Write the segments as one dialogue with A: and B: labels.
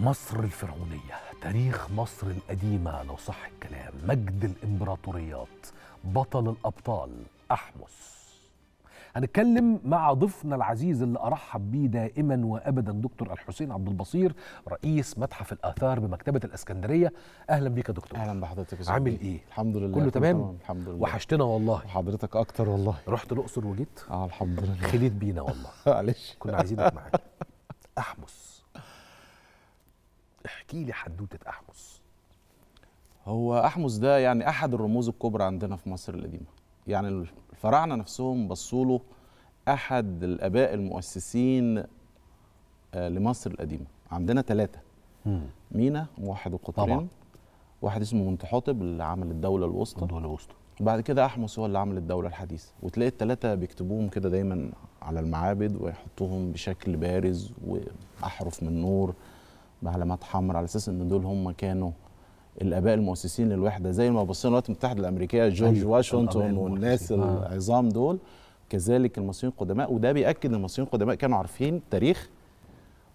A: مصر الفرعونية تاريخ مصر القديمة لو صح الكلام مجد الإمبراطوريات بطل الأبطال أحمس هنتكلم مع ضيفنا العزيز اللي ارحب بيه دائما وابدا دكتور الحسين عبد البصير رئيس متحف الاثار بمكتبه الاسكندريه اهلا بيك يا دكتور اهلا بحضرتك يا عامل ايه الحمد لله كله تمام الحمد لله وحشتنا والله وحضرتك اكتر والله رحت الاقصر وجيت اه الحمد لله خليت بينا والله معلش
B: كنا عايزينك معانا
A: احمس احكي لي حدوته احمس
B: هو احمس ده يعني احد الرموز الكبرى عندنا في مصر القديمه يعني الفراعنه نفسهم بصوا له احد الاباء المؤسسين آه، لمصر القديمه عندنا ثلاثه مينا وواحد القطرين طبعا واحد اسمه منتحاطب اللي عمل الدوله الوسطى الدوله الوسطى وبعد كده احمس هو اللي عمل الدوله الحديثه وتلاقي الثلاثه بيكتبوهم كده دايما على المعابد ويحطوهم بشكل بارز واحرف من نور بعلامات حمراء على اساس ان دول هم كانوا الاباء المؤسسين للوحده زي ما بصينا الولايات المتحده الامريكيه جورج أيوة. واشنطن والناس آه. العظام دول كذلك المصريين القدماء وده بياكد ان المصريين القدماء كانوا عارفين تاريخ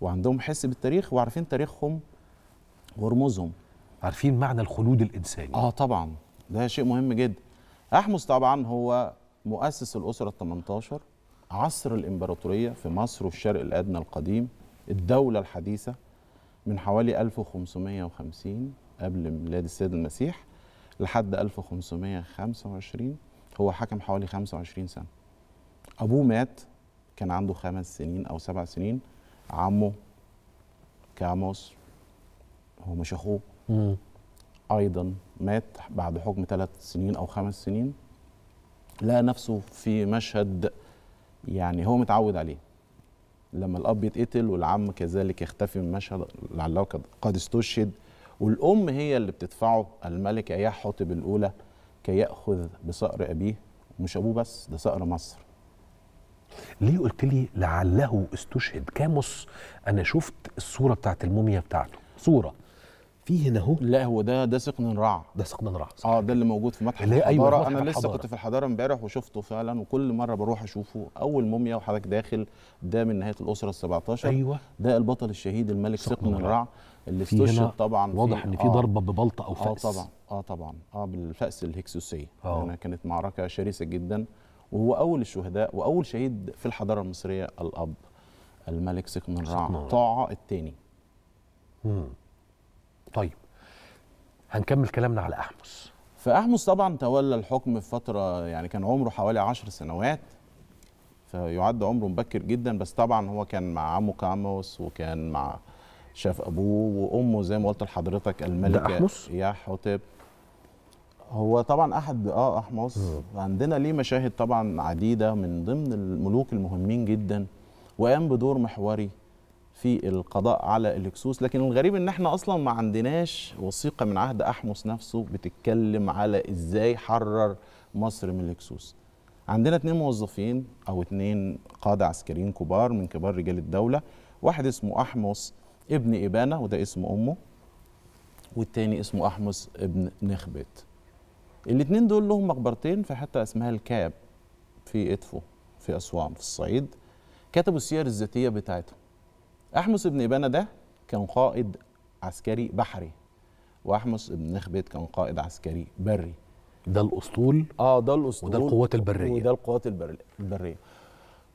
B: وعندهم حس بالتاريخ وعارفين تاريخهم ورموزهم عارفين معنى الخلود الانساني اه طبعا ده شيء مهم جدا احمس طبعا هو مؤسس الاسره ال18 عصر الامبراطوريه في مصر والشرق الادنى القديم الدوله الحديثه من حوالي 1550 قبل ميلاد السيد المسيح لحد 1525 هو حكم حوالي 25 سنة أبوه مات كان عنده خمس سنين أو سبع سنين عمه كاموس هو مش أخوه أيضا مات بعد حكم ثلاث سنين أو خمس سنين لقى نفسه في مشهد يعني هو متعود عليه لما الأب يتقتل والعم كذلك يختفي من مشهد لعله قد استشهد والأم هي اللي بتدفعه الملك أياح حطب الأولى كي يأخذ بصقر أبيه مش أبوه بس ده صقر مصر
A: ليه قلت لي
B: لعله
A: استشهد كاموس أنا شفت الصورة بتاعت الموميا بتاعته صورة
B: فيه هنا اهو لا هو ده ده سقن رع ده سقن رع اه ده اللي موجود في متحف أيوة، الحضاره أيوة انا لسه كنت في الحضاره امبارح وشفته فعلا وكل مره بروح اشوفه اول موميا وحضرتك داخل ده من نهايه الاسره ال 17 ايوه ده البطل الشهيد الملك سقن, سقن الرع اللي استشهد طبعا واضح ان في آه ضربه ببلطه او آه، فأس اه طبعا اه طبعا اه بالفأس الهكسوسيه آه. يعني كانت معركه شرسه جدا وهو اول الشهداء واول شهيد في الحضاره المصريه الاب الملك راع طاعه الثاني طيب هنكمل كلامنا على احمس فاحمس طبعا تولى الحكم في فتره يعني كان عمره حوالي عشر سنوات فيعد عمره مبكر جدا بس طبعا هو كان مع عمه كاموس وكان مع شاف ابوه وامه زي ما قلت لحضرتك الملكه ده أحمص؟ يا حطب هو طبعا احد اه احمص عندنا ليه مشاهد طبعا عديده من ضمن الملوك المهمين جدا وقام بدور محوري في القضاء على الهكسوس لكن الغريب ان احنا اصلا ما عندناش وثيقه من عهد احمص نفسه بتتكلم على ازاي حرر مصر من الهكسوس عندنا اثنين موظفين او اثنين قاده عسكريين كبار من كبار رجال الدوله واحد اسمه احمص ابن إبانة وده اسم أمه والتاني اسمه أحمس ابن نخبت الاتنين دول لهم مقبرتين في حتة اسمها الكاب في إدفو في أسوان في الصعيد كتبوا السير الذاتية بتاعتهم أحمس ابن إبانة ده كان قائد عسكري بحري وأحمس ابن نخبت كان قائد عسكري بري ده الأسطول اه ده الأسطول وده القوات البرية وده القوات البرية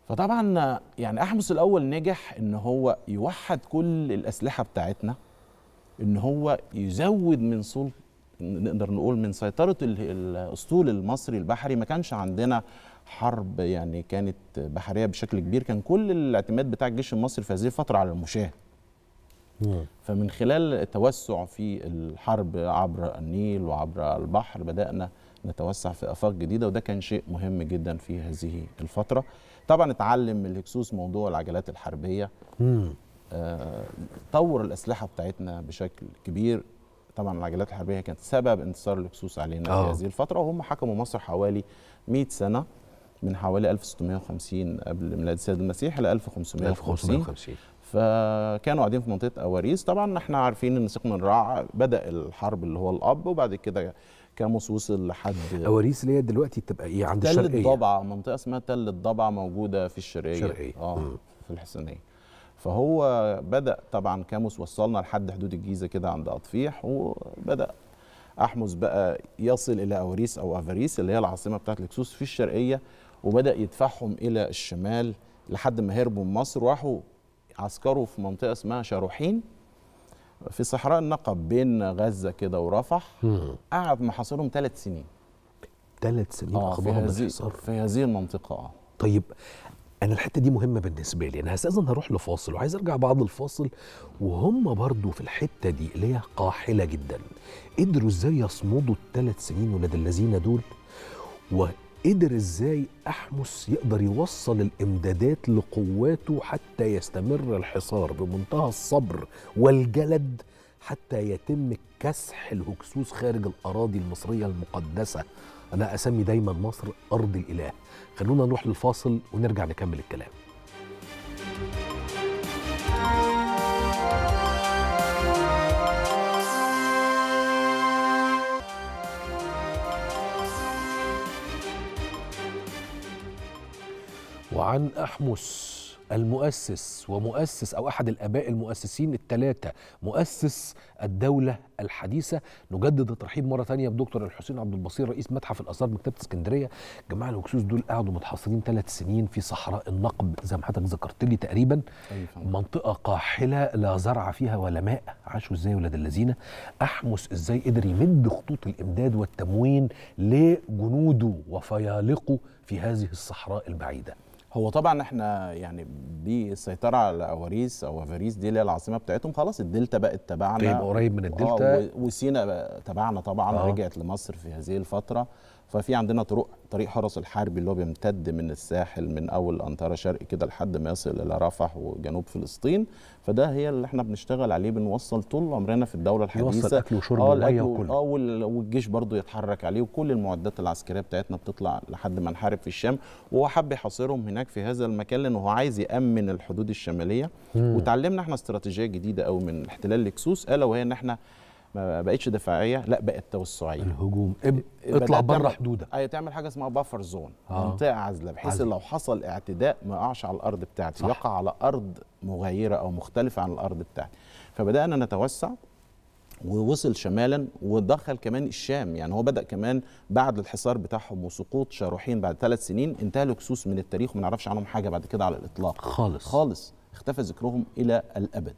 B: فطبعا يعني احمس الاول نجح ان هو يوحد كل الاسلحه بتاعتنا ان هو يزود من سلطه نقدر نقول من سيطره الاسطول المصري البحري ما كانش عندنا حرب يعني كانت بحريه بشكل كبير كان كل الاعتماد بتاع الجيش المصري في هذه الفتره على المشاه نعم. فمن خلال التوسع في الحرب عبر النيل وعبر البحر بدانا نتوسع في افاق جديده وده كان شيء مهم جدا في هذه الفتره طبعا اتعلم من الهكسوس موضوع العجلات الحربيه آه، طور الاسلحه بتاعتنا بشكل كبير طبعا العجلات الحربيه كانت سبب انتصار الهكسوس علينا أوه. في آه. هذه الفتره وهم حكموا مصر حوالي 100 سنه من حوالي 1650 قبل ميلاد السيد المسيح ل 1550 1550 فكانوا قاعدين في منطقه اواريس طبعا احنا عارفين ان سيقمن راع بدا الحرب اللي هو الاب وبعد كده كاموس وصل لحد اواريس اللي هي دلوقتي بتبقى ايه عند الشرقيه تل الضبعه منطقه اسمها تل الضبعه موجوده في الشرقيه الشرقيه اه م. في الحسينيه فهو بدا طبعا كاموس وصلنا لحد حدود الجيزه كده عند اطفيح وبدا احمس بقى يصل الى اوريس او افاريس اللي هي العاصمه بتاعت الكسوس في الشرقيه وبدا يدفعهم الى الشمال لحد ما هربوا من مصر وراحوا عسكروا في منطقه اسمها شاروحين في صحراء النقب بين غزه كده ورفح قعد محاصرهم ثلاث سنين ثلاث
A: سنين آه في, بالحصار في هذه
B: المنطقه آه.
A: طيب انا الحته دي مهمه بالنسبه لي انا هستاذن هروح لفاصل وعايز ارجع بعد الفاصل وهم برضو في الحته دي اللي هي قاحله جدا قدروا ازاي يصمدوا الثلاث سنين ولاد الذين دول قدر ازاي احمس يقدر يوصل الامدادات لقواته حتى يستمر الحصار بمنتهى الصبر والجلد حتى يتم كسح الهكسوس خارج الاراضي المصريه المقدسه انا اسمي دايما مصر ارض الاله خلونا نروح للفاصل ونرجع نكمل الكلام وعن أحمس المؤسس ومؤسس أو أحد الآباء المؤسسين الثلاثة مؤسس الدولة الحديثة نجدد الترحيب مرة ثانية بدكتور الحسين عبد البصير رئيس متحف الآثار مكتبة اسكندرية جماعة الهكسوس دول قعدوا متحاصرين ثلاث سنين في صحراء النقب زي ما حضرتك ذكرت لي تقريبا أيوة منطقة قاحلة لا زرع فيها ولا ماء عاشوا ازاي ولاد الذين أحمس ازاي قدر يمد خطوط الإمداد والتموين لجنوده
B: وفيالقه في هذه الصحراء البعيده هو طبعا احنا يعني بالسيطره على اواريس او افاريس دي اللي هي العاصمه بتاعتهم خلاص الدلتا بقت تبعنا طيب، قريب من آه، الدلتا وسينا تبعنا طبعا آه. رجعت لمصر في هذه الفتره ففي عندنا طرق طريق حرس الحربي اللي هو بيمتد من الساحل من اول انطره شرق كده لحد ما يصل الى رفح وجنوب فلسطين فده هي اللي احنا بنشتغل عليه بنوصل طول عمرنا في الدوله الحديثه يوصل اكل وشرب آه، وميه وكل اه والجيش برضه يتحرك عليه وكل المعدات العسكريه بتاعتنا بتطلع لحد ما نحارب في الشام وهو حب يحاصرهم هناك في هذا المكان لانه هو عايز يامن الحدود الشماليه مم. وتعلمنا احنا استراتيجيه جديده قوي من احتلال الهكسوس الا وهي ان احنا ما بقتش دفاعيه لا بقت توسعيه الهجوم اب... اطلع بره حدودك ايوه تعمل حاجه اسمها بافر زون آه. منطقه عازله بحيث لو حصل اعتداء ما يقعش على الارض بتاعتي صح. يقع على ارض مغايره او مختلفه عن الارض بتاعتي فبدانا نتوسع ووصل شمالا ودخل كمان الشام يعني هو بدا كمان بعد الحصار بتاعهم وسقوط شاروحين بعد ثلاث سنين انتهى لكسوس من التاريخ وما نعرفش عنهم حاجه بعد كده على الاطلاق خالص خالص اختفى ذكرهم الى الابد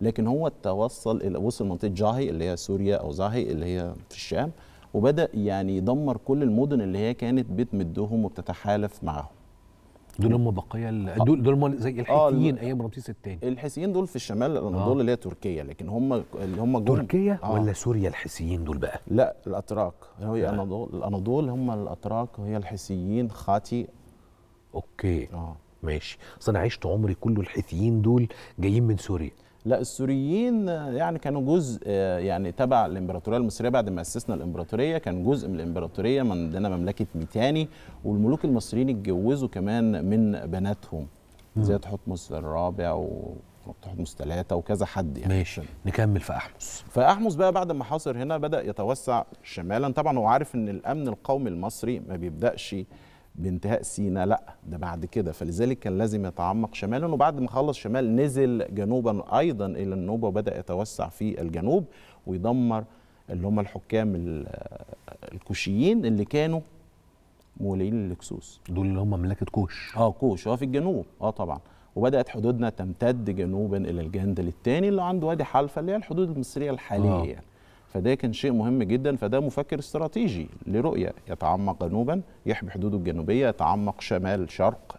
B: لكن هو توصل الى وصل منطقه جاهي اللي هي سوريا او زاهي اللي هي في الشام وبدا يعني يدمر كل المدن اللي هي كانت بتمدهم وبتتحالف معاهم دول هم بقايا آه. دول دول زي آه، الحيثيين آه
A: ايام رمسيس الثاني
B: الحيثيين دول في الشمال الاناضول آه اللي هي تركيا لكن هم اللي هم تركيا آه ولا سوريا الحيثيين دول بقى؟ لا الاتراك هي الاناضول الاناضول هم الاتراك وهي الحيثيين خاتي اوكي آه ماشي اصل انا عشت عمري كله الحيثيين دول جايين من سوريا لا السوريين يعني كانوا جزء آه، يعني تبع الامبراطوريه المصريه بعد ما اسسنا الامبراطوريه كان جزء من الامبراطوريه من عندنا مملكه ميتاني والملوك المصريين اتجوزوا كمان من بناتهم زي تحتمس الرابع و تحتمس ثلاثة وكذا حد يعني ماشي نكمل في أحمس فأحمس بقى بعد ما حاصر هنا بدأ يتوسع شمالا طبعا هو عارف إن الأمن القومي المصري ما بيبدأش بانتهاء سينا لا ده بعد كده فلذلك كان لازم يتعمق شمالا وبعد ما خلص شمال نزل جنوبا ايضا الى النوبه وبدا يتوسع في الجنوب ويدمر اللي هم الحكام الكوشيين اللي كانوا مولين للكسوس دول اللي هم مملكه كوش اه كوش اه في الجنوب اه طبعا وبدات حدودنا تمتد جنوبا الى الجندل الثاني اللي عنده وادي حلفه اللي هي الحدود المصريه الحاليه آه. يعني فده كان شيء مهم جدا فده مفكر استراتيجي لرؤية يتعمق جنوبا يحمي حدوده الجنوبية يتعمق شمال شرق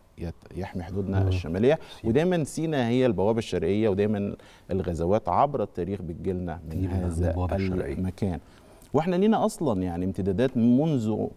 B: يحمي حدودنا الشماليه ودايما سينا هي البوابه الشرقيه ودايما الغزوات عبر التاريخ بتجيلنا من هذا المكان واحنا لينا اصلا يعني امتدادات منذ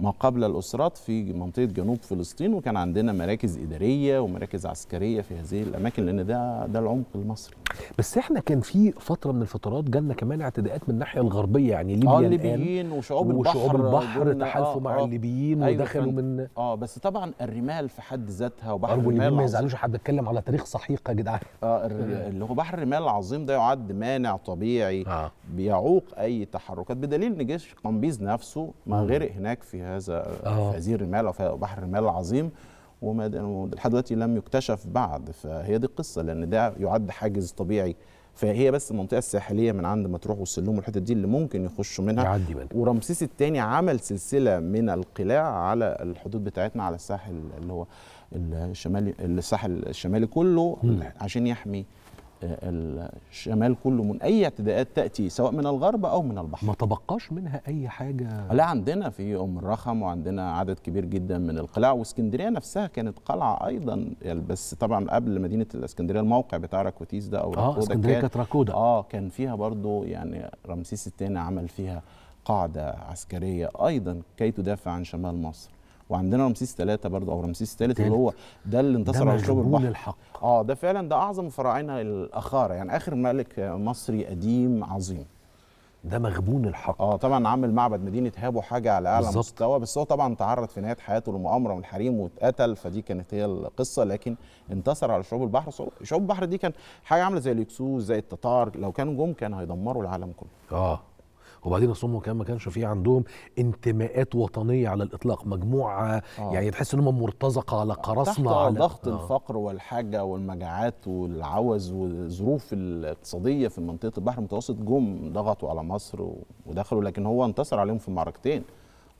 B: ما قبل الأسرات في منطقة جنوب فلسطين وكان عندنا مراكز إدارية ومراكز عسكرية في هذه الأماكن لأن ده
A: ده العمق المصري بس احنا كان في فترة من الفترات جالنا كمان اعتداءات من الناحية الغربية يعني آه، ليبيا آه،, آه الليبيين وشعوب البحر وشعوب البحر تحالفوا آه أيوة، مع آه
B: الليبيين آه ودخلوا من اه بس طبعا الرمال في حد ذاتها وبحر آه، الرمال ما يزعلوش حد بيتكلم على تاريخ صحيح يا جدعان اه اللي هو بحر الرمال العظيم ده يعد مانع طبيعي آه. بيعوق أي تحركات بدليل إن جيش قنبيز نفسه ما غرق هناك في هذا أوه. في هذه الرمال او في بحر الرمال العظيم ولحد دلوقتي لم يكتشف بعد فهي دي القصه لان ده يعد حاجز طبيعي فهي بس المنطقه الساحليه من عند ما تروح والسلوم والحتت دي اللي ممكن يخشوا منها يعدي منها ورمسيس الثاني عمل سلسله من القلاع على الحدود بتاعتنا على الساحل اللي هو الشمالي الساحل الشمالي كله م. عشان يحمي الشمال كله من اي اعتداءات تاتي سواء من الغرب او من البحر ما تبقاش منها اي حاجه لا عندنا في ام الرخم وعندنا عدد كبير جدا من القلاع واسكندريه نفسها كانت قلعه ايضا يعني بس طبعا قبل مدينه الاسكندريه الموقع بتاع راكوتيس ده او اه اسكندريه كانت راكودا اه كان فيها برضو يعني رمسيس الثاني عمل فيها قاعده عسكريه ايضا كي تدافع عن شمال مصر وعندنا رمسيس ثلاثة برضه أو رمسيس الثالث اللي هو ده اللي انتصر على شعوب البحر الحق. اه ده فعلا ده أعظم الفراعنة الأخارة يعني آخر ملك مصري قديم عظيم ده مغبون الحق اه طبعا عامل معبد مدينه هابو حاجه على اعلى بالزبط. مستوى بس هو طبعا تعرض في نهايه حياته لمؤامره من الحريم واتقتل فدي كانت هي القصه لكن انتصر على شعوب البحر شعوب البحر دي كان حاجه عامله زي الاكسوس زي التتار لو كانوا جم كان هيدمروا العالم كله
A: اه وبعدين اصلهم كمان ما كانش في عندهم انتماءات وطنيه على الاطلاق مجموعه آه. يعني تحس ان هم مرتزقه على قراصنه على ضغط آه.
B: الفقر والحاجه والمجاعات والعوز والظروف الاقتصاديه في منطقه البحر المتوسط جم ضغطوا على مصر ودخلوا لكن هو انتصر عليهم في معركتين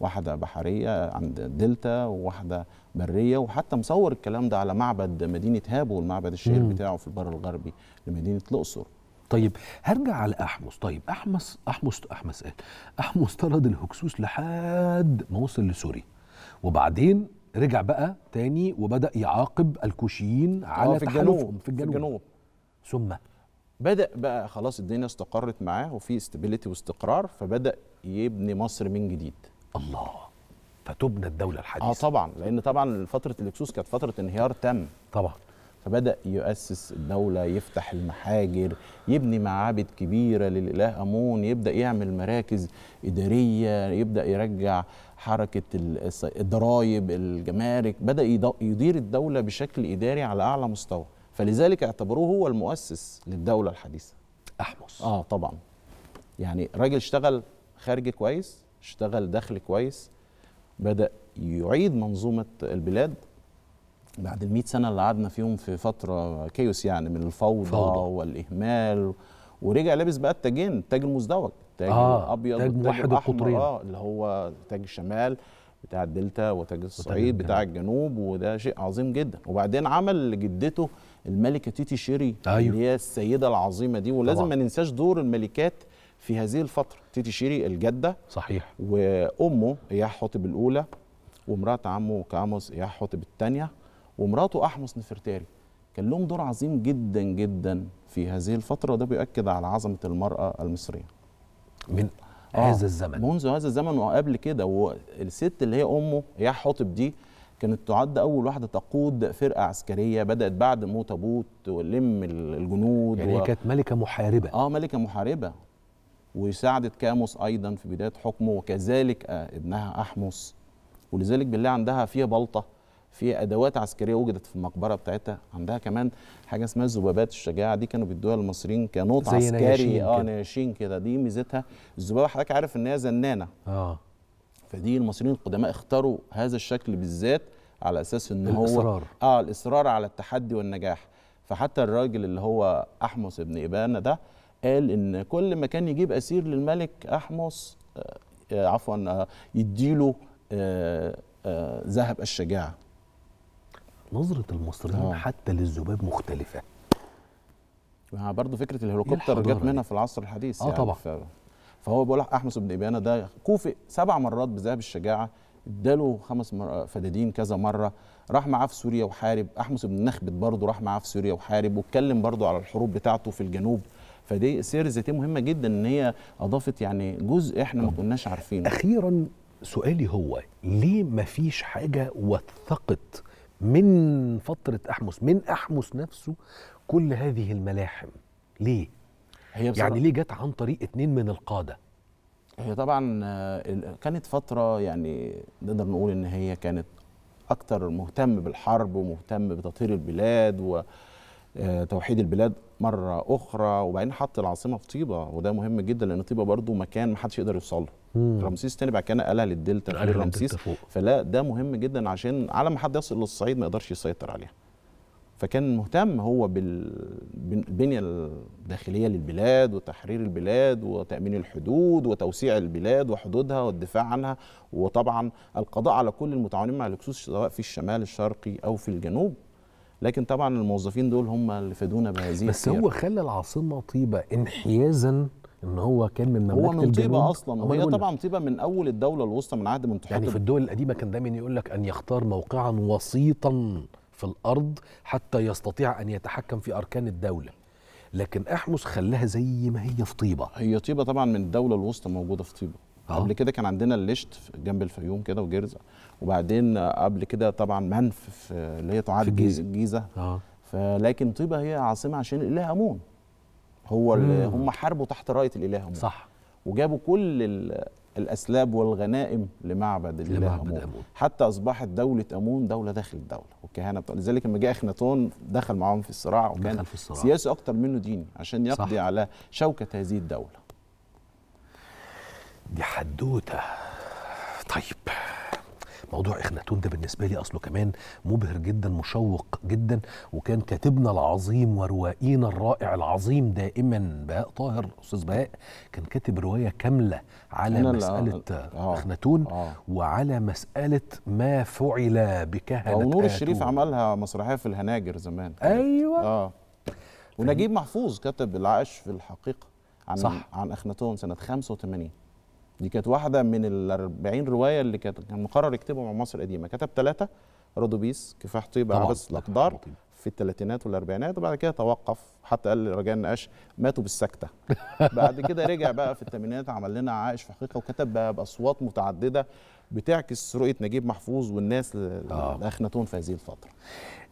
B: واحده بحريه عند دلتا وواحده بريه وحتى مصور الكلام ده على معبد مدينه هابو المعبد الشهير بتاعه في البر الغربي لمدينه الاقصر طيب هرجع على احمس طيب
A: احمس احمس احمس قال إيه؟ احمس طرد الهكسوس لحد ما وصل لسوريا وبعدين رجع بقى تاني وبدا يعاقب الكوشيين آه، على في الجنوب في الجنوب, في الجنوب. ثم
B: بدا بقى خلاص الدنيا استقرت معاه وفي استابيليتي واستقرار فبدا يبني مصر من جديد الله فتبنى الدوله الحديثه اه طبعا لان طبعا فتره الاكسوس كانت فتره انهيار تام طبعا فبدأ يؤسس الدولة يفتح المحاجر يبني معابد كبيرة للإله أمون يبدأ يعمل مراكز إدارية يبدأ يرجع حركة الضرائب الجمارك بدأ يدير الدولة بشكل إداري على أعلى مستوى فلذلك اعتبروه هو المؤسس للدولة الحديثة احمص آه طبعا يعني راجل اشتغل خارجي كويس اشتغل داخل كويس بدأ يعيد منظومة البلاد بعد ال 100 سنه اللي قعدنا فيهم في فتره كيوس يعني من الفوضى فوضى. والاهمال ورجع لابس بقى التاجين التاج المزدوج تاج آه الابيض تاج واحد القطرين اه اللي هو تاج الشمال بتاع الدلتا وتاج الصعيد بتاع الجنوب وده شيء عظيم جدا وبعدين عمل لجدته الملكه تيتي شيري أيوه. اللي هي السيده العظيمه دي ولازم طبعا. ما ننساش دور الملكات في هذه الفتره تيتي شيري الجده صحيح وامه اياح حطب الاولى ومرات عمه كاموس اياح حطب الثانيه ومراته احمس نفرتاري كان لهم دور عظيم جدا جدا في هذه الفتره ده بيؤكد على عظمه المراه المصريه من آه هذا الزمن منذ هذا الزمن وقبل كده والست اللي هي امه يا حطب دي كانت تعد اول واحده تقود فرقه عسكريه بدات بعد موت ابوت ولم الجنود يعني و... هي كانت
A: ملكه محاربه
B: اه ملكه محاربه وساعدت كاموس ايضا في بدايه حكمه وكذلك آه، ابنها احمس ولذلك بالله عندها فيها بلطه في ادوات عسكريه وجدت في المقبره بتاعتها عندها كمان حاجه اسمها ذبابات الشجاعه دي كانوا بيدوها للمصريين كنوط عسكري اه ناشين كده دي ميزتها الذبابه حضرتك عارف ان هي زنانه اه فدي المصريين القدماء اختاروا هذا الشكل بالذات على اساس ان هو الاصرار اه الاصرار على التحدي والنجاح فحتى الراجل اللي هو احمس ابن ابانه ده قال ان كل ما كان يجيب اسير للملك احمس آه, آه، عفوا آه يديله آه, آه، ذهب الشجاعه نظره المصريين أوه. حتى للذباب مختلفه يعني برضه فكره إيه الهليكوبتر جت منها في العصر الحديث اه يعني طبعا ف... فهو بيقول احمس بن ابانه ده كوفئ سبع مرات بذهب الشجاعه اداله خمس مر... آه، فدادين كذا مره راح معاه في سوريا وحارب احمس بن نخبت برضه راح معاه في سوريا وحارب واتكلم برضه على الحروب بتاعته في الجنوب فدي سير ذاتية مهمه جدا ان هي اضافت يعني جزء احنا ما كناش عارفينه اخيرا سؤالي هو ليه
A: ما فيش حاجه وثقت من فتره احمس من احمس نفسه كل هذه الملاحم ليه هي يعني ليه جت عن طريق اتنين من القاده
B: هي طبعا آه، كانت فتره يعني نقدر نقول ان هي كانت اكتر مهتم بالحرب ومهتم بتطهير البلاد و آه، توحيد البلاد مرة أخرى وبعدين حط العاصمة في طيبة وده مهم جدا لأن طيبة برضو مكان محدش يقدر يوصله
A: رمسيس
B: تاني بعد كده نقلها للدلتا في رمسيس فلا ده مهم جدا عشان على ما حد يصل للصعيد ما يقدرش يسيطر عليها فكان مهتم هو بالبنيه الداخليه للبلاد وتحرير البلاد وتامين الحدود وتوسيع البلاد وحدودها والدفاع عنها وطبعا القضاء على كل المتعاونين مع الهكسوس سواء في الشمال الشرقي او في الجنوب لكن طبعا الموظفين دول هم اللي فادونا بهذه بس السيارة. هو
A: خلى العاصمه طيبه انحيازا ان هو كان من مملكه هو من طيبه اصلا وهي إيه؟ طبعا
B: طيبه من اول الدوله الوسطى من عهد منتخب يعني في الدول القديمه
A: كان دايما يقول لك ان يختار موقعا وسيطا في الارض حتى يستطيع ان
B: يتحكم في اركان الدوله لكن احمس خلاها زي ما هي في طيبه هي طيبه طبعا من الدوله الوسطى موجوده في طيبه آه. قبل كده كان عندنا الليشت جنب الفيوم كده وجرزه وبعدين قبل كده طبعا منف اللي هي تعاد الجيزه آه. فلكن طيبه هي عاصمه عشان لها امون هو هم حاربوا تحت رايه الاله امون صح وجابوا كل الاسلاب والغنائم لمعبد الاله امون حتى اصبحت دوله امون دوله داخل الدوله والكهنه لذلك لما جاء اخناتون دخل معاهم في الصراع وكان في الصراع. سياسي اكتر منه ديني عشان يقضي صح. على شوكه هذه الدوله دي حدوته طيب
A: موضوع اخناتون ده بالنسبه لي اصله كمان مبهر جدا مشوق جدا وكان كاتبنا العظيم وروائينا الرائع العظيم دائما بهاء طاهر استاذ بهاء كان كاتب روايه كامله على مساله آه،, آه،, آه. اخناتون آه. وعلى مساله ما فعل بكهنه ونور الشريف
B: عملها مسرحيه في الهناجر زمان ايوه اه ونجيب محفوظ كتب العاش في الحقيقه عن صح. عن اخناتون سنه 85 دي كانت واحده من ال 40 روايه اللي كانت كان مقرر يكتبها مع مصر القديمه كتب ثلاثه رودوبيس كفاح طيبه عبس الاقدار في الثلاثينات والاربعينات وبعد كده توقف حتى قال رجاء النقاش ماتوا بالسكته بعد كده رجع بقى في الثمانينات عمل لنا عائش في حقيقه وكتب بقى باصوات متعدده بتعكس رؤيه نجيب محفوظ والناس آه. الاخناتون في هذه الفتره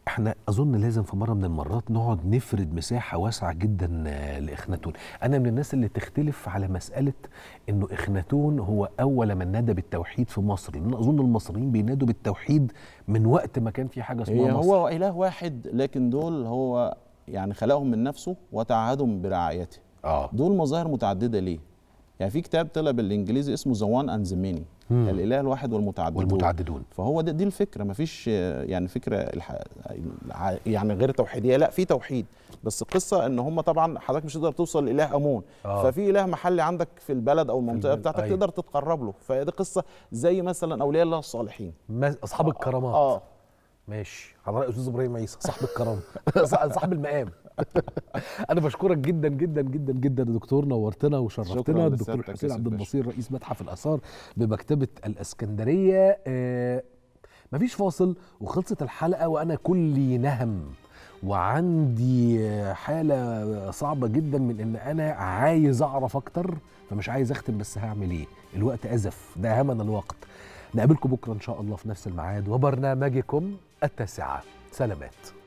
A: احنا اظن لازم في مره من المرات نقعد نفرد مساحه واسعه جدا آه، لاخناتون انا من الناس اللي تختلف على مساله انه اخناتون هو اول من نادى بالتوحيد في مصر لان اظن المصريين بينادوا بالتوحيد من وقت ما كان في حاجه اسمها مصر هو
B: اله واحد لكن دول هو يعني خلقهم من نفسه وتعهدهم برعايته آه. دول مظاهر متعدده ليه يعني في كتاب طلع بالانجليزي اسمه ذا وان اند ميني الاله الواحد والمتعددون والمتعددون فهو دي, دي الفكره مفيش يعني فكره الح... يعني غير توحيديه لا في توحيد بس القصه ان هم طبعا حضرتك مش تقدر توصل لاله امون آه. ففي اله محلي عندك في البلد او المنطقه بتاعتك أيوة. تقدر تتقرب له فدي قصه زي مثلا اولياء الله الصالحين
A: اصحاب آه. الكرامات
B: اه ماشي
A: حضرتك استاذ ابراهيم عيسى صاحب الكرامه صاحب المقام انا بشكرك جدا جدا جدا جدا يا دكتور نورتنا وشرفتنا الدكتور حسين عبد البصير رئيس متحف الاثار بمكتبه الاسكندريه آه، مفيش فاصل وخلصت الحلقه وانا كلي نهم وعندي حالة صعبة جدا من إن أنا عايز أعرف أكتر فمش عايز أختم بس هعمل إيه؟ الوقت أزف ده همنا الوقت نقابلكم بكرة إن شاء الله في نفس الميعاد وبرنامجكم التاسعة سلامات